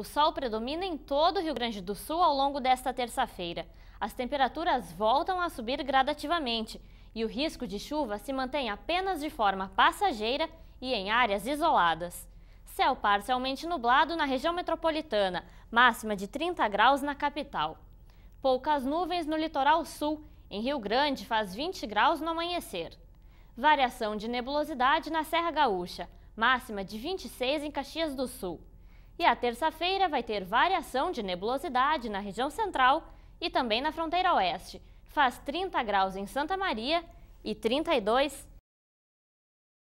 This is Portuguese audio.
O sol predomina em todo o Rio Grande do Sul ao longo desta terça-feira. As temperaturas voltam a subir gradativamente e o risco de chuva se mantém apenas de forma passageira e em áreas isoladas. Céu parcialmente nublado na região metropolitana, máxima de 30 graus na capital. Poucas nuvens no litoral sul, em Rio Grande faz 20 graus no amanhecer. Variação de nebulosidade na Serra Gaúcha, máxima de 26 em Caxias do Sul. E a terça-feira vai ter variação de nebulosidade na região central e também na fronteira oeste. Faz 30 graus em Santa Maria e 32